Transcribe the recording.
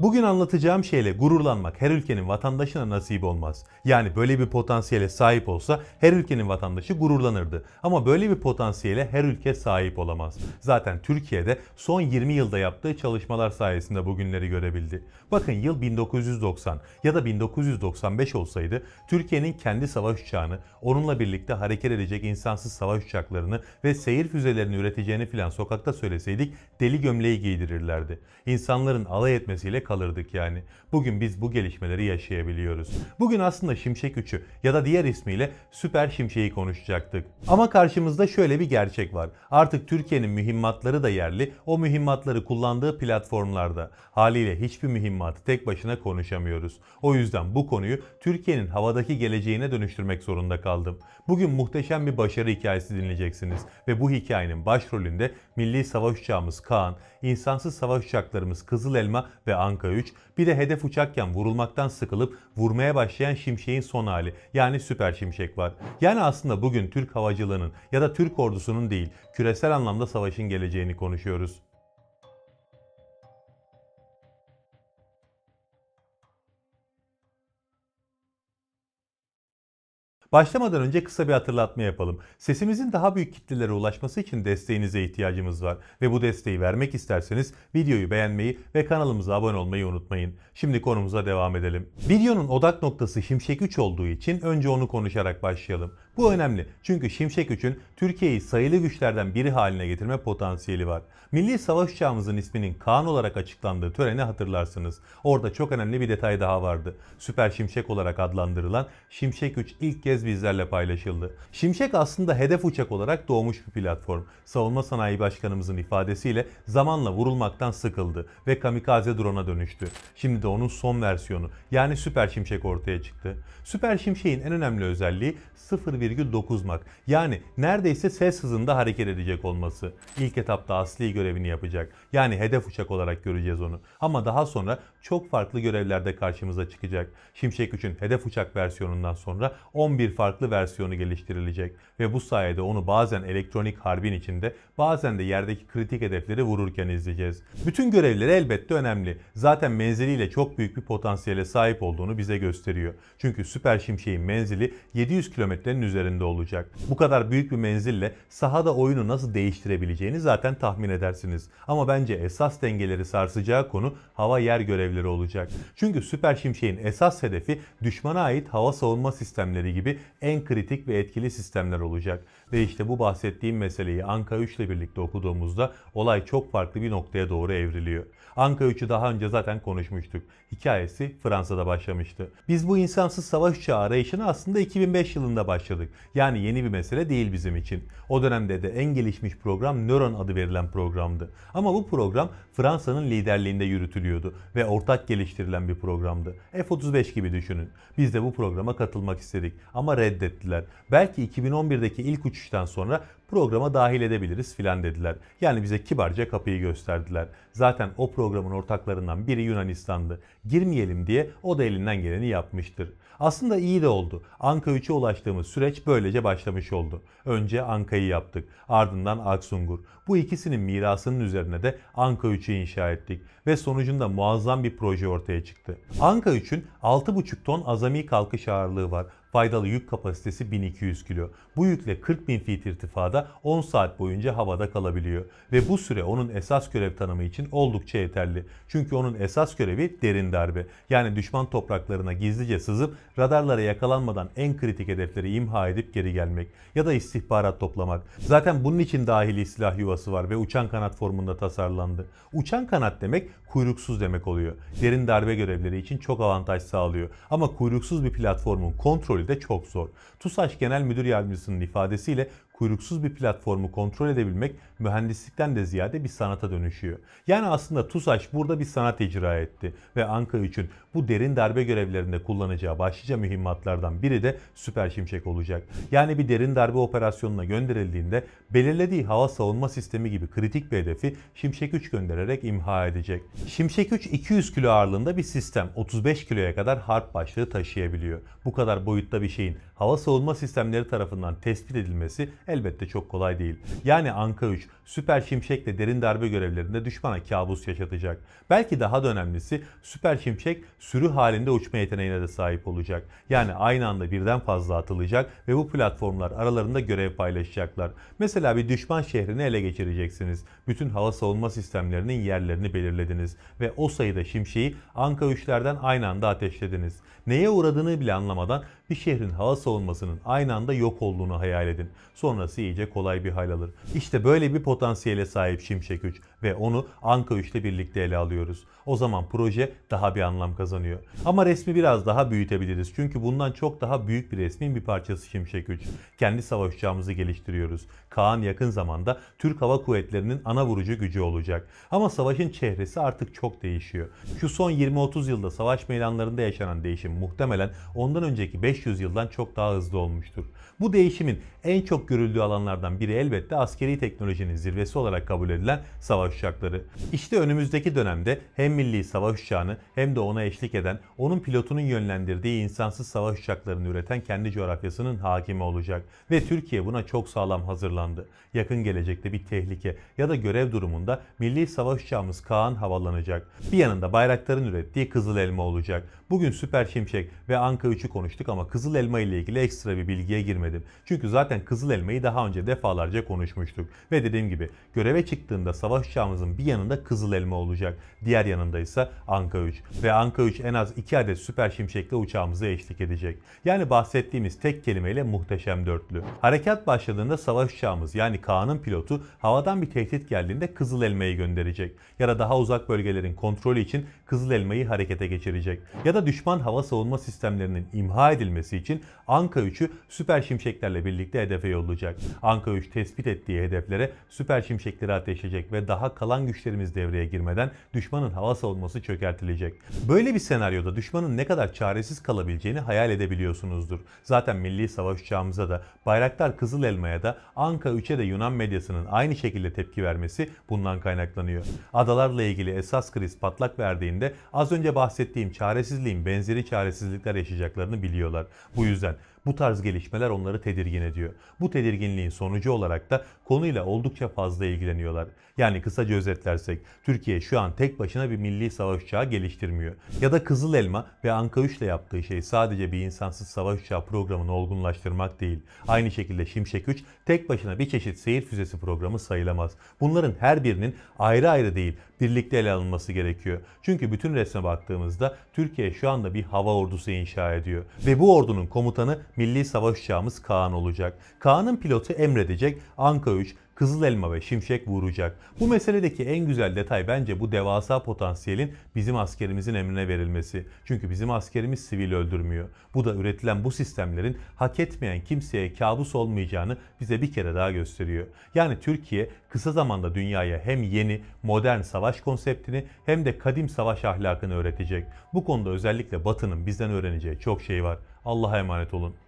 Bugün anlatacağım şeyle gururlanmak her ülkenin vatandaşına nasip olmaz. Yani böyle bir potansiyele sahip olsa her ülkenin vatandaşı gururlanırdı. Ama böyle bir potansiyele her ülke sahip olamaz. Zaten Türkiye'de son 20 yılda yaptığı çalışmalar sayesinde bugünleri görebildi. Bakın yıl 1990 ya da 1995 olsaydı Türkiye'nin kendi savaş uçağını, onunla birlikte hareket edecek insansız savaş uçaklarını ve seyir füzelerini üreteceğini filan sokakta söyleseydik deli gömleği giydirirlerdi. İnsanların alay etmesiyle kalırdık yani. Bugün biz bu gelişmeleri yaşayabiliyoruz. Bugün aslında Şimşek 3'ü ya da diğer ismiyle Süper Şimşek'i konuşacaktık. Ama karşımızda şöyle bir gerçek var. Artık Türkiye'nin mühimmatları da yerli, o mühimmatları kullandığı platformlarda. Haliyle hiçbir mühimmatı tek başına konuşamıyoruz. O yüzden bu konuyu Türkiye'nin havadaki geleceğine dönüştürmek zorunda kaldım. Bugün muhteşem bir başarı hikayesi dinleyeceksiniz ve bu hikayenin başrolünde milli savaş uçağımız Kaan, insansız savaş uçaklarımız Kızıl Elma ve Ankara Anka 3, bir de hedef uçakken vurulmaktan sıkılıp vurmaya başlayan şimşeğin son hali yani Süper Şimşek var. Yani aslında bugün Türk havacılığının ya da Türk ordusunun değil küresel anlamda savaşın geleceğini konuşuyoruz. Başlamadan önce kısa bir hatırlatma yapalım. Sesimizin daha büyük kitlelere ulaşması için desteğinize ihtiyacımız var ve bu desteği vermek isterseniz videoyu beğenmeyi ve kanalımıza abone olmayı unutmayın. Şimdi konumuza devam edelim. Videonun odak noktası Şimşek 3 olduğu için önce onu konuşarak başlayalım. Bu önemli çünkü Şimşek 3'ün Türkiye'yi sayılı güçlerden biri haline getirme potansiyeli var. Milli Savaş Uçağımızın isminin Kaan olarak açıklandığı töreni hatırlarsınız. Orada çok önemli bir detay daha vardı. Süper Şimşek olarak adlandırılan Şimşek 3 ilk kez kez bizlerle paylaşıldı. Şimşek aslında hedef uçak olarak doğmuş bir platform. Savunma Sanayi Başkanımızın ifadesiyle zamanla vurulmaktan sıkıldı ve kamikaze drone'a dönüştü. Şimdi de onun son versiyonu yani Süper Şimşek ortaya çıktı. Süper Şimşek'in en önemli özelliği 0,9 Mach yani neredeyse ses hızında hareket edecek olması. İlk etapta asli görevini yapacak yani hedef uçak olarak göreceğiz onu. Ama daha sonra çok farklı görevlerde karşımıza çıkacak. Şimşek 3'ün hedef uçak versiyonundan sonra 11 bir farklı versiyonu geliştirilecek ve bu sayede onu bazen elektronik harbin içinde bazen de yerdeki kritik hedefleri vururken izleyeceğiz. Bütün görevleri elbette önemli. Zaten menziliyle çok büyük bir potansiyele sahip olduğunu bize gösteriyor. Çünkü Süper şimşeğin menzili 700 kilometrenin üzerinde olacak. Bu kadar büyük bir menzille sahada oyunu nasıl değiştirebileceğini zaten tahmin edersiniz. Ama bence esas dengeleri sarsacağı konu hava yer görevleri olacak. Çünkü Süper şimşeğin esas hedefi düşmana ait hava savunma sistemleri gibi en kritik ve etkili sistemler olacak. Ve işte bu bahsettiğim meseleyi Anka 3 ile birlikte okuduğumuzda olay çok farklı bir noktaya doğru evriliyor. Anka 3'ü daha önce zaten konuşmuştuk. Hikayesi Fransa'da başlamıştı. Biz bu insansız savaş uçağı arayışına aslında 2005 yılında başladık. Yani yeni bir mesele değil bizim için. O dönemde de en gelişmiş program Nöron adı verilen programdı. Ama bu program Fransa'nın liderliğinde yürütülüyordu ve ortak geliştirilen bir programdı. F-35 gibi düşünün. Biz de bu programa katılmak istedik ama ama reddettiler. Belki 2011'deki ilk uçuştan sonra programa dahil edebiliriz filan dediler. Yani bize kibarca kapıyı gösterdiler. Zaten o programın ortaklarından biri Yunanistan'dı girmeyelim diye o da elinden geleni yapmıştır. Aslında iyi de oldu. Anka 3'e ulaştığımız süreç böylece başlamış oldu. Önce Anka'yı yaptık, ardından Aksungur. Bu ikisinin mirasının üzerine de Anka 3'ü inşa ettik ve sonucunda muazzam bir proje ortaya çıktı. Anka 3'ün 6,5 ton azami kalkış ağırlığı var faydalı yük kapasitesi 1200 kilo. Bu yükle 40 bin feet irtifada 10 saat boyunca havada kalabiliyor. Ve bu süre onun esas görev tanımı için oldukça yeterli. Çünkü onun esas görevi derinde darbe. Yani düşman topraklarına gizlice sızıp radarlara yakalanmadan en kritik hedefleri imha edip geri gelmek ya da istihbarat toplamak. Zaten bunun için dahili silah yuvası var ve uçan kanat formunda tasarlandı. Uçan kanat demek kuyruksuz demek oluyor. Derin darbe görevleri için çok avantaj sağlıyor. Ama kuyruksuz bir platformun kontrolü de çok zor. TUSAŞ Genel Müdür Yardımcısının ifadesiyle kuyruksuz bir platformu kontrol edebilmek mühendislikten de ziyade bir sanata dönüşüyor. Yani aslında TUSAŞ burada bir sanat icra etti ve Anka 3'ün bu derin darbe görevlerinde kullanacağı başlıca mühimmatlardan biri de Süper Şimşek olacak. Yani bir derin darbe operasyonuna gönderildiğinde belirlediği hava savunma sistemi gibi kritik bir hedefi Şimşek 3 göndererek imha edecek. Şimşek 3 200 kilo ağırlığında bir sistem 35 kiloya kadar harp başlığı taşıyabiliyor. Bu kadar boyutta bir şeyin hava savunma sistemleri tarafından tespit edilmesi elbette çok kolay değil. Yani Anka 3 Süper Şimşek'le derin darbe görevlerinde düşmana kabus yaşatacak. Belki daha da önemlisi Süper Şimşek sürü halinde uçma yeteneğine de sahip olacak. Yani aynı anda birden fazla atılacak ve bu platformlar aralarında görev paylaşacaklar. Mesela bir düşman şehrini ele geçireceksiniz. Bütün hava savunma sistemlerinin yerlerini belirlediniz ve o sayıda şimşeği Anka 3'lerden aynı anda ateşlediniz. Neye uğradığını bile anlamadan bir şehrin hava savunmasının aynı anda yok olduğunu hayal edin. Sonrası iyice kolay bir hal alır. İşte böyle bir potansiyele sahip Şimşek 3 ve onu Anka 3 ile birlikte ele alıyoruz. O zaman proje daha bir anlam kazanıyor. Ama resmi biraz daha büyütebiliriz. Çünkü bundan çok daha büyük bir resmin bir parçası Şimşek 3. Kendi savaş uçağımızı geliştiriyoruz. Kaan yakın zamanda Türk Hava Kuvvetleri'nin ana vurucu gücü olacak. Ama savaşın çehresi artık çok değişiyor. Şu son 20-30 yılda savaş meydanlarında yaşanan değişim muhtemelen ondan önceki 500 yıldan çok daha hızlı olmuştur. Bu değişimin en çok görüldüğü alanlardan biri elbette askeri teknolojinin zirvesi olarak kabul edilen savaş uçakları. İşte önümüzdeki dönemde hem milli savaş uçağını hem de ona eşlik eden, onun pilotunun yönlendirdiği insansız savaş uçaklarını üreten kendi coğrafyasının hakimi olacak. Ve Türkiye buna çok sağlam hazırlanacak sınırlandı. Yakın gelecekte bir tehlike ya da görev durumunda milli savaş uçağımız Kaan havalanacak. Bir yanında bayrakların ürettiği Kızıl Elma olacak. Bugün Süper Şimşek ve Anka 3'ü konuştuk ama Kızıl Elma ile ilgili ekstra bir bilgiye girmedim. Çünkü zaten Kızıl Elma'yı daha önce defalarca konuşmuştuk. Ve dediğim gibi göreve çıktığında savaş uçağımızın bir yanında Kızıl Elma olacak. Diğer yanında ise Anka 3. Ve Anka 3 en az 2 adet Süper Şimşek'le uçağımıza eşlik edecek. Yani bahsettiğimiz tek kelimeyle muhteşem dörtlü. Harekat başladığında savaş uçağı uçağımız yani Kaan'ın pilotu havadan bir tehdit geldiğinde Kızıl Elma'yı gönderecek. Ya da daha uzak bölgelerin kontrolü için Kızıl Elma'yı harekete geçirecek. Ya da düşman hava savunma sistemlerinin imha edilmesi için Anka 3'ü süper şimşeklerle birlikte hedefe yollayacak. Anka 3 tespit ettiği hedeflere süper şimşekleri ateşleyecek ve daha kalan güçlerimiz devreye girmeden düşmanın hava savunması çökertilecek. Böyle bir senaryoda düşmanın ne kadar çaresiz kalabileceğini hayal edebiliyorsunuzdur. Zaten milli savaş uçağımıza da Bayraktar Kızıl Elma'ya da Anka Anka 3'e de Yunan medyasının aynı şekilde tepki vermesi bundan kaynaklanıyor. Adalarla ilgili esas kriz patlak verdiğinde az önce bahsettiğim çaresizliğin benzeri çaresizlikler yaşayacaklarını biliyorlar. Bu yüzden bu tarz gelişmeler onları tedirgin ediyor. Bu tedirginliğin sonucu olarak da konuyla oldukça fazla ilgileniyorlar. Yani kısaca özetlersek Türkiye şu an tek başına bir milli savaş uçağı geliştirmiyor. Ya da Kızıl Elma ve Anka 3 ile yaptığı şey sadece bir insansız savaş uçağı programını olgunlaştırmak değil. Aynı şekilde Şimşek 3 tek başına bir çeşit seyir füzesi programı sayılamaz. Bunların her birinin ayrı ayrı değil birlikte ele alınması gerekiyor. Çünkü bütün resme baktığımızda Türkiye şu anda bir hava ordusu inşa ediyor. Ve bu ordunun komutanı milli savaş uçağımız Kaan olacak. Kaan'ın pilotu emredecek, Anka 3, Kızıl Elma ve Şimşek vuracak. Bu meseledeki en güzel detay bence bu devasa potansiyelin bizim askerimizin emrine verilmesi. Çünkü bizim askerimiz sivil öldürmüyor. Bu da üretilen bu sistemlerin hak etmeyen kimseye kabus olmayacağını bize bir kere daha gösteriyor. Yani Türkiye kısa zamanda dünyaya hem yeni modern savaş konseptini hem de kadim savaş ahlakını öğretecek. Bu konuda özellikle Batı'nın bizden öğreneceği çok şey var. Allah'a emanet olun.